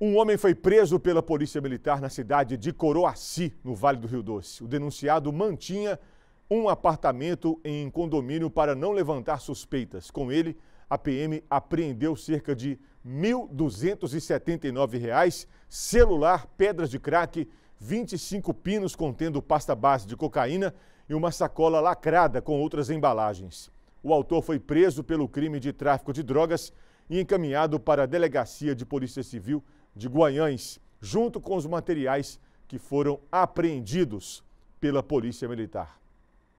Um homem foi preso pela Polícia Militar na cidade de Coroaci, no Vale do Rio Doce. O denunciado mantinha um apartamento em condomínio para não levantar suspeitas. Com ele, a PM apreendeu cerca de R$ 1.279, celular, pedras de crack, 25 pinos contendo pasta base de cocaína e uma sacola lacrada com outras embalagens. O autor foi preso pelo crime de tráfico de drogas e encaminhado para a Delegacia de Polícia Civil de Guanhães, junto com os materiais que foram apreendidos pela Polícia Militar.